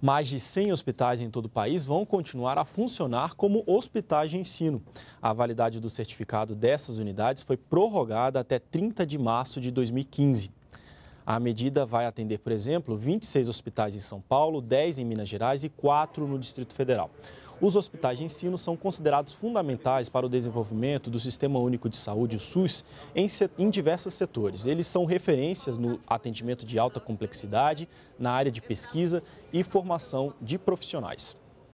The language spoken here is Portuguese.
Mais de 100 hospitais em todo o país vão continuar a funcionar como hospitais de ensino. A validade do certificado dessas unidades foi prorrogada até 30 de março de 2015. A medida vai atender, por exemplo, 26 hospitais em São Paulo, 10 em Minas Gerais e 4 no Distrito Federal. Os hospitais de ensino são considerados fundamentais para o desenvolvimento do Sistema Único de Saúde, o SUS, em, em diversos setores. Eles são referências no atendimento de alta complexidade, na área de pesquisa e formação de profissionais.